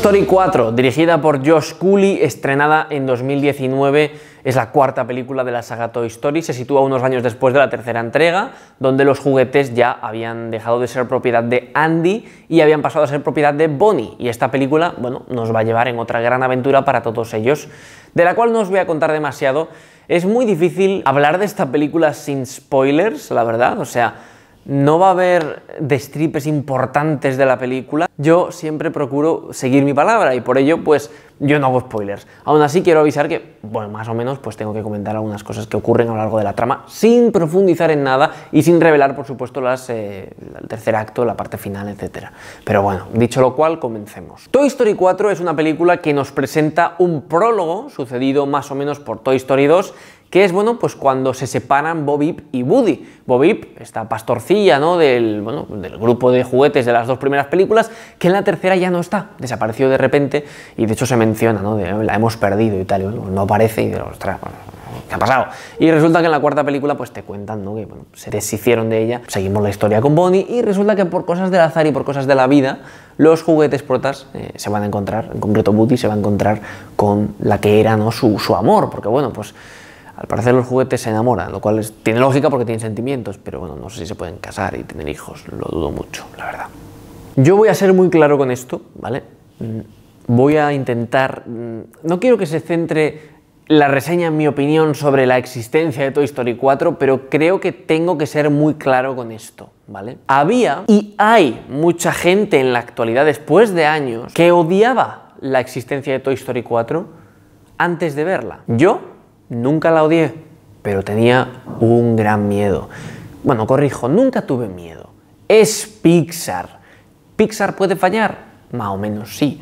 Story 4, dirigida por Josh Cooley, estrenada en 2019, es la cuarta película de la saga Toy Story, se sitúa unos años después de la tercera entrega, donde los juguetes ya habían dejado de ser propiedad de Andy y habían pasado a ser propiedad de Bonnie, y esta película, bueno, nos va a llevar en otra gran aventura para todos ellos, de la cual no os voy a contar demasiado, es muy difícil hablar de esta película sin spoilers, la verdad, o sea, no va a haber destripes importantes de la película, yo siempre procuro seguir mi palabra y por ello pues yo no hago spoilers. Aún así quiero avisar que, bueno, más o menos pues tengo que comentar algunas cosas que ocurren a lo largo de la trama sin profundizar en nada y sin revelar por supuesto las, eh, el tercer acto, la parte final, etc. Pero bueno, dicho lo cual, comencemos. Toy Story 4 es una película que nos presenta un prólogo sucedido más o menos por Toy Story 2 que es bueno? Pues cuando se separan Bobip y Woody. Bobip, esta pastorcilla ¿no? del, del grupo de juguetes de las dos primeras películas, que en la tercera ya no está, desapareció de repente y de hecho se menciona, ¿no? la hemos perdido y tal, no aparece y de ostras, ¿qué ha pasado? Y resulta que en la cuarta película pues te cuentan, ¿no? Que bueno, se deshicieron de ella, seguimos la historia con Bonnie y resulta que por cosas del azar y por cosas de la vida, los juguetes protas eh, se van a encontrar, en concreto Woody se va a encontrar con la que era, ¿no? Su, su amor, porque bueno, pues al parecer los juguetes se enamoran, lo cual tiene lógica porque tienen sentimientos, pero bueno, no sé si se pueden casar y tener hijos, lo dudo mucho, la verdad. Yo voy a ser muy claro con esto, ¿vale? Mm, voy a intentar... Mm, no quiero que se centre la reseña en mi opinión sobre la existencia de Toy Story 4, pero creo que tengo que ser muy claro con esto, ¿vale? Había y hay mucha gente en la actualidad, después de años, que odiaba la existencia de Toy Story 4 antes de verla. Yo Nunca la odié, pero tenía un gran miedo. Bueno, corrijo, nunca tuve miedo. Es Pixar. ¿Pixar puede fallar? Más o menos sí.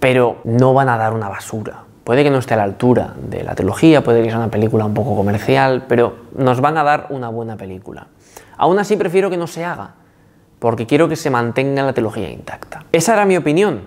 Pero no van a dar una basura. Puede que no esté a la altura de la trilogía, puede que sea una película un poco comercial, pero nos van a dar una buena película. Aún así prefiero que no se haga, porque quiero que se mantenga la trilogía intacta. Esa era mi opinión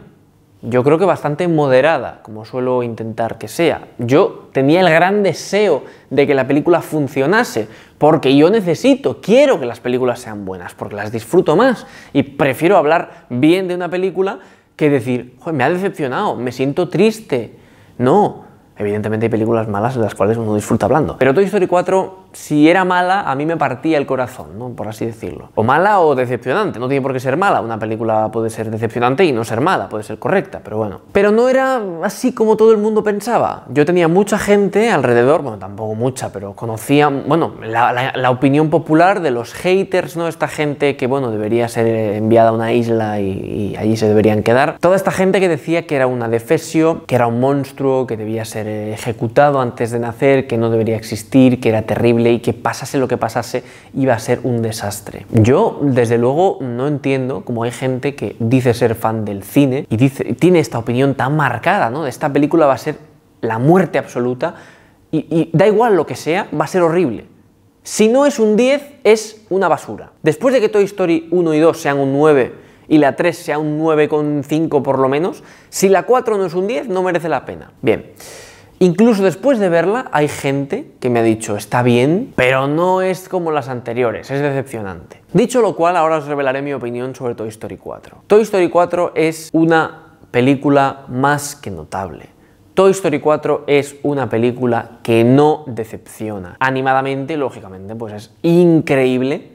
yo creo que bastante moderada, como suelo intentar que sea. Yo tenía el gran deseo de que la película funcionase, porque yo necesito, quiero que las películas sean buenas, porque las disfruto más y prefiero hablar bien de una película que decir, me ha decepcionado, me siento triste. No, evidentemente hay películas malas de las cuales uno disfruta hablando. Pero Toy Story 4 si era mala, a mí me partía el corazón, ¿no? por así decirlo. O mala o decepcionante, no tiene por qué ser mala. Una película puede ser decepcionante y no ser mala, puede ser correcta, pero bueno. Pero no era así como todo el mundo pensaba. Yo tenía mucha gente alrededor, bueno, tampoco mucha, pero conocía, bueno, la, opinión popular de los haters, ¿no? Esta gente que, bueno, debería ser enviada a una isla y, y allí se deberían quedar. Toda esta gente que decía que era una defesio, que era un monstruo, que debía ser eh, ejecutado antes de nacer, que no debería existir, que era terrible y que pasase lo que pasase iba a ser un desastre. Yo, desde luego, no entiendo cómo hay gente que dice ser fan del cine y tiene esta opinión tan marcada, ¿no? Esta película va a ser la muerte absoluta y, y da igual lo que sea, va a ser horrible. Si no es un 10, es una basura. Después de que Toy Story 1 y 2 sean un 9 y la 3 sea un 9,5 por lo menos, si la 4 no es un 10, no merece la pena. Bien. Incluso después de verla hay gente que me ha dicho está bien, pero no es como las anteriores, es decepcionante. Dicho lo cual, ahora os revelaré mi opinión sobre Toy Story 4. Toy Story 4 es una película más que notable. Toy Story 4 es una película que no decepciona. Animadamente, lógicamente, pues es increíble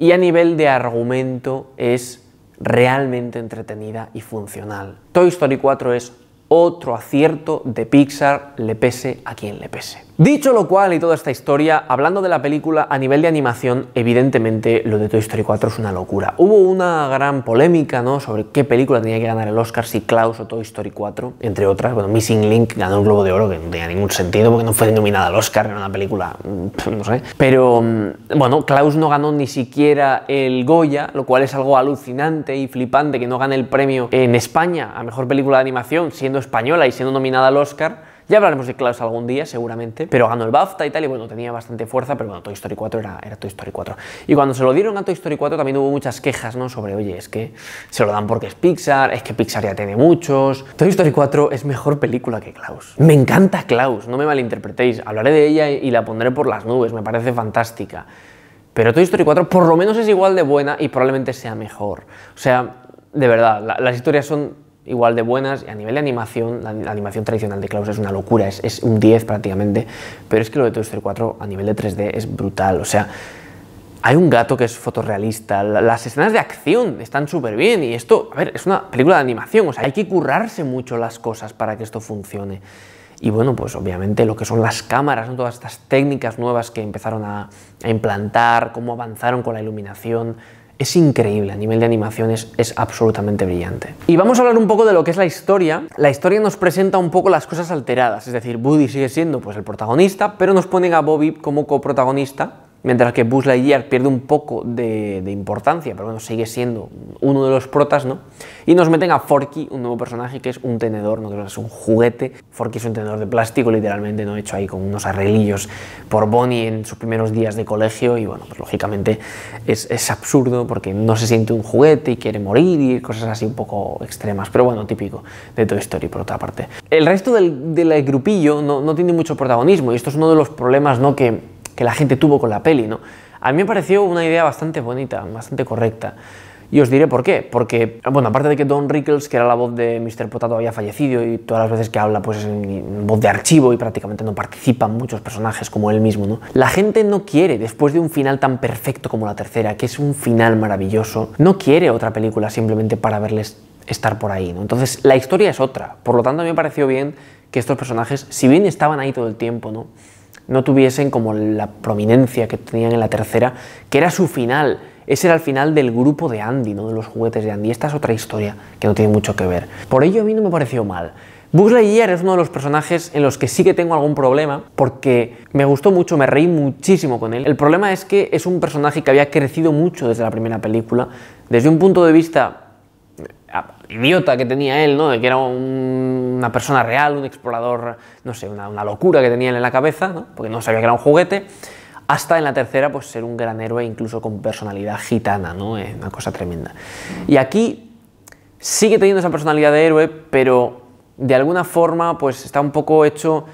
y a nivel de argumento es realmente entretenida y funcional. Toy Story 4 es otro acierto de Pixar, le pese a quien le pese. Dicho lo cual y toda esta historia, hablando de la película a nivel de animación, evidentemente lo de Toy Story 4 es una locura. Hubo una gran polémica ¿no? sobre qué película tenía que ganar el Oscar, si Klaus o Toy Story 4, entre otras. Bueno, Missing Link ganó un Globo de Oro, que no tenía ningún sentido porque no fue nominada al Oscar, era una película, mm, no sé. Pero mm, bueno, Klaus no ganó ni siquiera el Goya, lo cual es algo alucinante y flipante que no gane el premio en España a mejor película de animación, siendo española y siendo nominada al Oscar. Ya hablaremos de Klaus algún día, seguramente, pero ganó el BAFTA y tal, y bueno, tenía bastante fuerza, pero bueno, Toy Story 4 era, era Toy Story 4. Y cuando se lo dieron a Toy Story 4 también hubo muchas quejas, ¿no? Sobre, oye, es que se lo dan porque es Pixar, es que Pixar ya tiene muchos. Toy Story 4 es mejor película que Klaus. Me encanta Klaus, no me malinterpretéis, hablaré de ella y la pondré por las nubes, me parece fantástica. Pero Toy Story 4 por lo menos es igual de buena y probablemente sea mejor. O sea, de verdad, las historias son igual de buenas. y A nivel de animación, la, animación tradicional de Klaus es una locura, es, un 10 prácticamente, pero es que lo de Toy 4 a nivel de 3D es brutal, o sea, hay un gato que es fotorrealista, las escenas de acción están súper bien y esto, a ver, es una película de animación, o sea, hay que currarse mucho las cosas para que esto funcione. Y bueno, pues obviamente lo que son las cámaras, todas estas técnicas nuevas que empezaron a implantar, cómo avanzaron con la iluminación, es increíble, a nivel de animaciones es, absolutamente brillante. Y vamos a hablar un poco de lo que es la historia. La historia nos presenta un poco las cosas alteradas, es decir, Buddy sigue siendo pues, el protagonista, pero nos ponen a Bobby como coprotagonista mientras que Buzz Lightyear pierde un poco de, importancia, pero bueno, sigue siendo uno de los protas, ¿no? Y nos meten a Forky, un nuevo personaje que es un tenedor, no creo que es un juguete. Forky es un tenedor de plástico, literalmente, ¿no? Hecho ahí con unos arreglillos por Bonnie en sus primeros días de colegio y bueno, pues lógicamente es, absurdo porque no se siente un juguete y quiere morir y cosas así un poco extremas, pero bueno, típico de Toy Story por otra parte. El resto del, grupillo no, no tiene mucho protagonismo y esto es uno de los problemas, ¿no? Que que la gente tuvo con la peli, ¿no? A mí me pareció una idea bastante bonita, bastante correcta. Y os diré por qué. Porque, bueno, aparte de que Don Rickles, que era la voz de Mr. Potato, había fallecido y todas las veces que habla, pues es en voz de archivo y prácticamente no participan muchos personajes como él mismo, ¿no? La gente no quiere, después de un final tan perfecto como la tercera, que es un final maravilloso, no quiere otra película simplemente para verles estar por ahí, ¿no? Entonces, la historia es otra. Por lo tanto, a mí me pareció bien que estos personajes, si bien estaban ahí todo el tiempo, ¿no? no tuviesen como la prominencia que tenían en la tercera, que era su final. Ese era el final del grupo de Andy, ¿no? de los juguetes de Andy. Esta es otra historia que no tiene mucho que ver. Por ello a mí no me pareció mal. Buzz Lightyear es uno de los personajes en los que sí que tengo algún problema porque me gustó mucho, me reí muchísimo con él. El problema es que es un personaje que había crecido mucho desde la primera película. Desde un punto de vista idiota que tenía él, ¿no? De que era una persona real, un explorador, no sé, una, locura que tenía él en la cabeza, ¿no? Porque no sabía que era un juguete. Hasta en la tercera, pues ser un gran héroe, incluso con personalidad gitana, ¿no? Es una cosa tremenda. Y aquí sigue teniendo esa personalidad de héroe, pero de alguna forma, pues está un poco hecho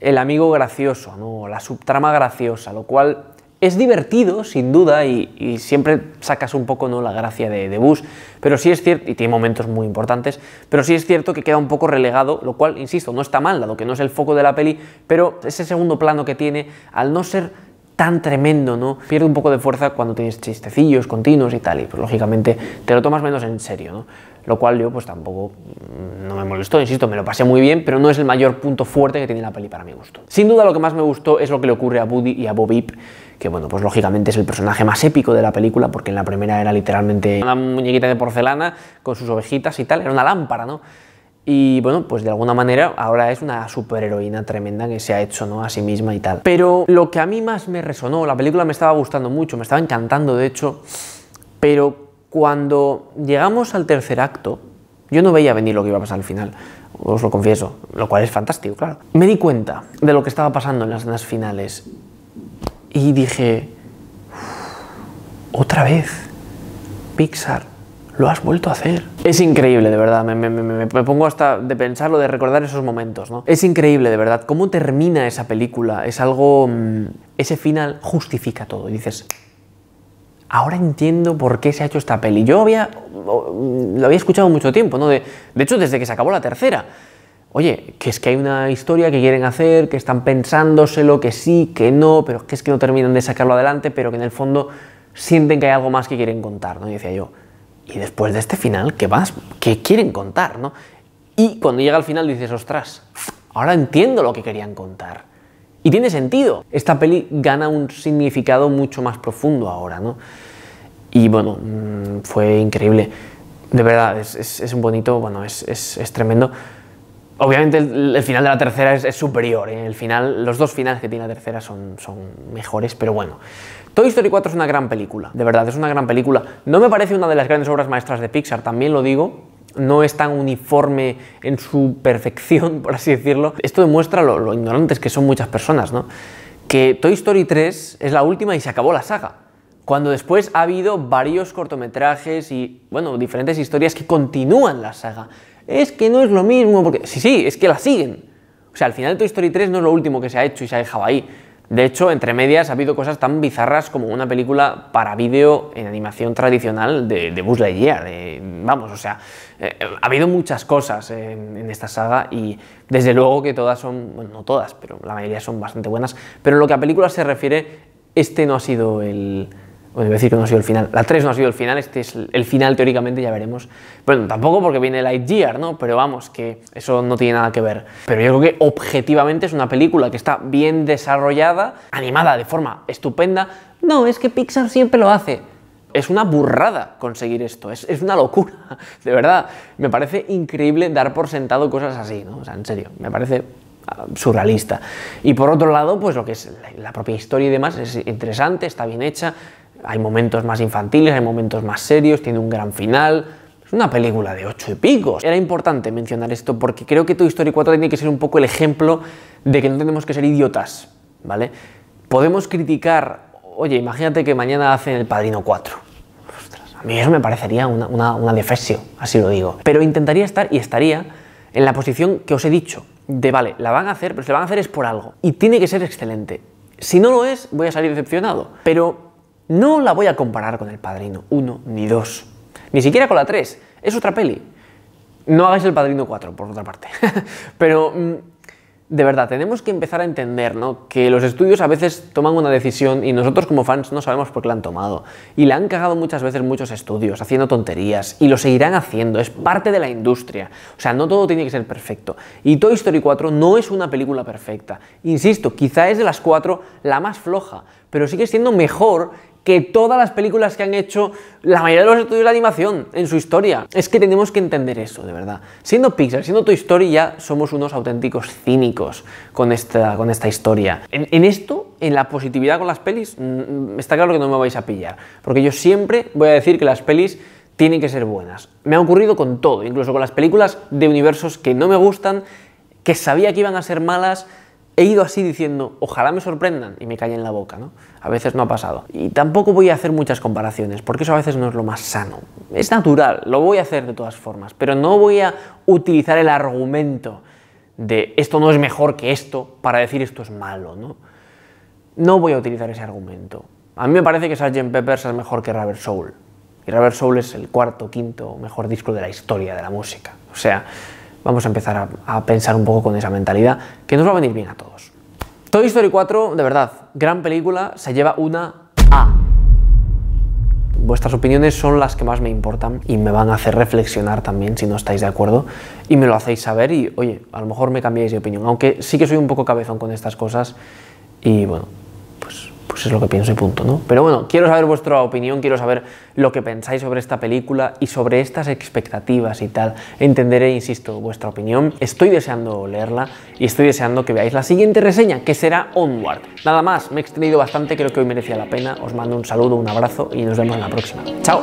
el amigo gracioso, ¿no? La subtrama graciosa, lo cual es divertido, sin duda, y, siempre sacas un poco ¿no? la gracia de, Bush, pero sí es cierto, y tiene momentos muy importantes, pero sí es cierto que queda un poco relegado, lo cual, insisto, no está mal, dado que no es el foco de la peli, pero ese segundo plano que tiene, al no ser tan tremendo, ¿no? Pierde un poco de fuerza cuando tienes chistecillos continuos y tal, y pues, lógicamente te lo tomas menos en serio, ¿no? Lo cual yo pues tampoco mm, no me molestó, insisto, me lo pasé muy bien, pero no es el mayor punto fuerte que tiene la peli para mi gusto. Sin duda lo que más me gustó es lo que le ocurre a Buddy y a Bobip, que bueno, pues lógicamente es el personaje más épico de la película, porque en la primera era literalmente una muñequita de porcelana con sus ovejitas y tal, era una lámpara, ¿no? Y bueno, pues de alguna manera ahora es una superheroína tremenda que se ha hecho ¿no? a sí misma y tal. Pero lo que a mí más me resonó, la película me estaba gustando mucho, me estaba encantando de hecho, pero cuando llegamos al tercer acto, yo no veía venir lo que iba a pasar al final, os lo confieso, lo cual es fantástico, claro. Me di cuenta de lo que estaba pasando en las escenas finales y dije, otra vez, Pixar, lo has vuelto a hacer. Es increíble, de verdad, me, pongo hasta de pensarlo, de recordar esos momentos, ¿no? Es increíble, de verdad, cómo termina esa película, es algo... Mm, ese final justifica todo, y dices... Ahora entiendo por qué se ha hecho esta peli. Yo había, lo había escuchado mucho tiempo, ¿no? De, de hecho, desde que se acabó la tercera oye, que es que hay una historia que quieren hacer, que están pensándoselo, que sí, que no, pero que es que no terminan de sacarlo adelante, pero que en el fondo sienten que hay algo más que quieren contar, Y decía yo, y después de este final, ¿qué vas? ¿Qué quieren contar, Y cuando llega al final dices, ostras, ahora entiendo lo que querían contar. Y tiene sentido. Esta peli gana un significado mucho más profundo ahora, ¿no? Y bueno, mm, fue increíble. De verdad, es, un bonito, bueno, es tremendo. Obviamente el, final de la tercera es, superior, ¿eh? el final, los dos finales que tiene la tercera son, mejores, pero bueno. Toy Story 4 es una gran película, de verdad, es una gran película. No me parece una de las grandes obras maestras de Pixar, también lo digo, no es tan uniforme en su perfección, por así decirlo. Esto demuestra lo, lo ignorantes que son muchas personas, ¿no? Que Toy Story 3 es la última y se acabó la saga cuando después ha habido varios cortometrajes y, bueno, diferentes historias que continúan la saga es que no es lo mismo, porque sí, sí, es que la siguen. O sea, al final Toy Story 3 no es lo último que se ha hecho y se ha dejado ahí. De hecho, entre medias ha habido cosas tan bizarras como una película para vídeo en animación tradicional de, de Buzz Lightyear. vamos, o sea, eh, ha habido muchas cosas en, en, esta saga y desde luego que todas son, bueno, no todas, pero la mayoría son bastante buenas. Pero en lo que a películas se refiere, este no ha sido el, bueno, iba a decir que no ha sido el final. La 3 no ha sido el final, este es el final teóricamente, ya veremos. Bueno, tampoco porque viene Lightyear, ¿no? Pero vamos, que eso no tiene nada que ver. Pero yo creo que objetivamente es una película que está bien desarrollada, animada de forma estupenda. No, es que Pixar siempre lo hace. Es una burrada conseguir esto, es, es una locura, de verdad. Me parece increíble dar por sentado cosas así, ¿no? O sea, en serio, me parece surrealista. Y por otro lado, pues lo que es la propia historia y demás es interesante, está bien hecha, hay momentos más infantiles, hay momentos más serios, tiene un gran final. Es una película de ocho y pico. Era importante mencionar esto porque creo que Toy Story 4 tiene que ser un poco el ejemplo de que no tenemos que ser idiotas, ¿vale? Podemos criticar, oye, imagínate que mañana hacen El Padrino 4. a mí eso me parecería una, una, una así lo digo. Pero intentaría estar y estaría en la posición que os he dicho, de vale, la van a hacer, pero si la van a hacer es por algo. Y tiene que ser excelente. Si no lo es, voy a salir decepcionado. Pero no la voy a comparar con El Padrino 1 ni 2. Ni siquiera con la 3. Es otra peli. No hagáis El Padrino 4, por otra parte. Pero mm, de verdad, tenemos que empezar a entender ¿no? que los estudios a veces toman una decisión y nosotros como fans no sabemos por qué la han tomado. Y la han cagado muchas veces muchos estudios, haciendo tonterías, y lo seguirán haciendo, es parte de la industria. O sea, no todo tiene que ser perfecto. Y Toy Story 4 no es una película perfecta. Insisto, quizá es de las cuatro la más floja, pero sigue siendo mejor que todas las películas que han hecho la mayoría de los estudios de animación en su historia. Es que tenemos que entender eso, de verdad. Siendo Pixar, siendo Toy Story, ya somos unos auténticos cínicos con esta, con esta historia. En, en esto, en la positividad con las pelis, mm, mm, está claro que no me vais a pillar. Porque yo siempre voy a decir que las pelis tienen que ser buenas. Me ha ocurrido con todo, incluso con las películas de universos que no me gustan, que sabía que iban a ser malas, he ido así diciendo, ojalá me sorprendan y me callen en la boca, ¿no? A veces no ha pasado. Y tampoco voy a hacer muchas comparaciones, porque eso a veces no es lo más sano. Es natural, lo voy a hacer de todas formas, pero no voy a utilizar el argumento de esto no es mejor que esto para decir esto es malo, ¿no? No voy a utilizar ese argumento. A mí me parece que Sgt. Peppers es mejor que Rubber Soul. Y Rubber Soul es el cuarto, quinto mejor disco de la historia de la música. O sea, vamos a empezar a, pensar un poco con esa mentalidad, que nos va a venir bien a todos. Toy Story 4, de verdad, gran película, se lleva una A. Vuestras opiniones son las que más me importan y me van a hacer reflexionar también si no estáis de acuerdo y me lo hacéis saber y oye, a lo mejor me cambiáis de opinión, aunque sí que soy un poco cabezón con estas cosas y bueno, pues es lo que pienso y punto, ¿no? Pero bueno, quiero saber vuestra opinión, quiero saber lo que pensáis sobre esta película y sobre estas expectativas y tal. Entenderé, insisto, vuestra opinión. Estoy deseando leerla y estoy deseando que veáis la siguiente reseña, que será Onward. Nada más, me he extendido bastante, creo que hoy merecía la pena. Os mando un saludo, un abrazo y nos vemos en la próxima. ¡Chao!